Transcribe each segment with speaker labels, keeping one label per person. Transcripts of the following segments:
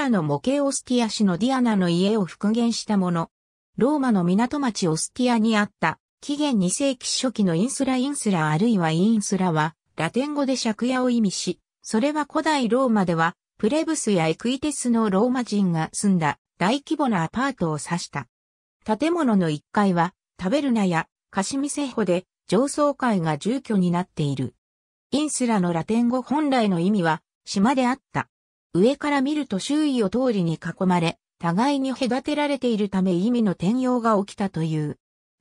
Speaker 1: ラの模型オスティア氏のディアナの家を復元したもの。ローマの港町オスティアにあった紀元2世紀初期のインスラインスラあるいはインスラはラテン語で借家を意味し、それは古代ローマではプレブスやエクイテスのローマ人が住んだ大規模なアパートを指した。建物の1階はタベルナや貸し店舗で上層階が住居になっている。インスラのラテン語本来の意味は島であった。上から見ると周囲を通りに囲まれ、互いに隔てられているため意味の転用が起きたという。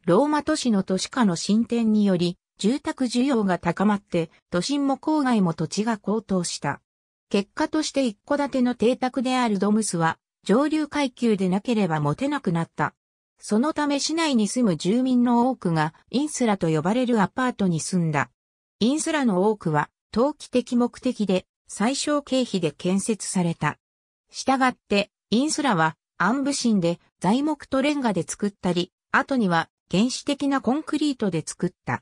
Speaker 1: ローマ都市の都市化の進展により、住宅需要が高まって、都心も郊外も土地が高騰した。結果として一戸建ての邸宅であるドムスは、上流階級でなければ持てなくなった。そのため市内に住む住民の多くがインスラと呼ばれるアパートに住んだ。インスラの多くは陶器的目的で最小経費で建設された。したがって、インスラは、暗部神で材木とレンガで作ったり、後には原始的なコンクリートで作った。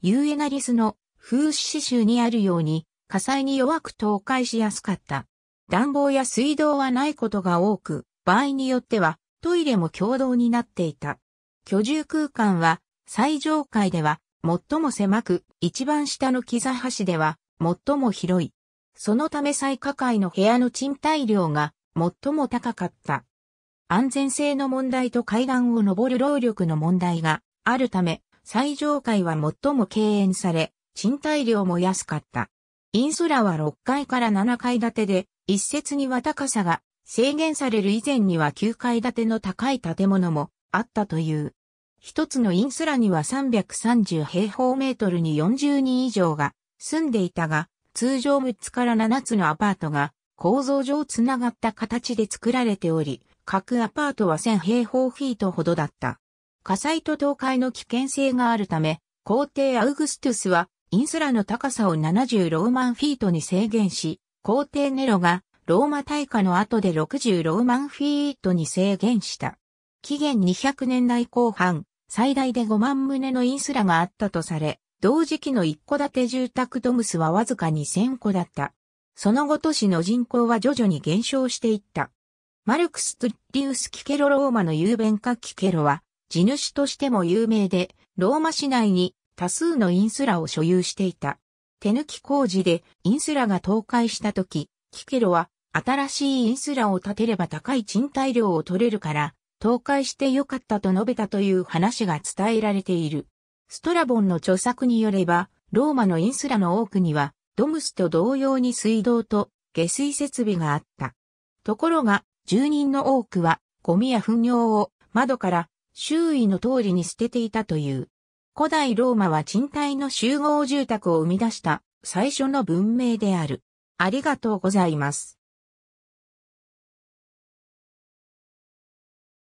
Speaker 1: ユーエナリスの風刺集にあるように、火災に弱く倒壊しやすかった。暖房や水道はないことが多く、場合によってはトイレも共同になっていた。居住空間は最上階では最も狭く、一番下の木座橋では最も広い。そのため最下階の部屋の賃貸料が最も高かった。安全性の問題と階段を上る労力の問題があるため、最上階は最も敬遠され、賃貸料も安かった。インスラは6階から7階建てで、一説には高さが制限される以前には9階建ての高い建物もあったという。一つのインスラには330平方メートルに40人以上が住んでいたが、通常6つから7つのアパートが構造上つながった形で作られており、各アパートは1000平方フィートほどだった。火災と倒壊の危険性があるため、皇帝アウグストゥスはインスラの高さを70ローマンフィートに制限し、皇帝ネロがローマ大火の後で60ローマンフィートに制限した。紀元200年代後半、最大で5万棟のインスラがあったとされ、同時期の一戸建て住宅ドムスはわずか2000戸だった。その後都市の人口は徐々に減少していった。マルクス・トゥッリウス・キケロローマの雄弁家キケロは、地主としても有名で、ローマ市内に多数のインスラを所有していた。手抜き工事でインスラが倒壊した時、キケロは新しいインスラを建てれば高い賃貸料を取れるから、倒壊してよかったと述べたという話が伝えられている。ストラボンの著作によれば、ローマのインスラの多くには、ドムスと同様に水道と下水設備があった。ところが、住人の多くは、ゴミや糞尿を窓から周囲の通りに捨てていたという。古代ローマは賃貸の集合住宅を生み出した最初の文明である。ありがとうございます。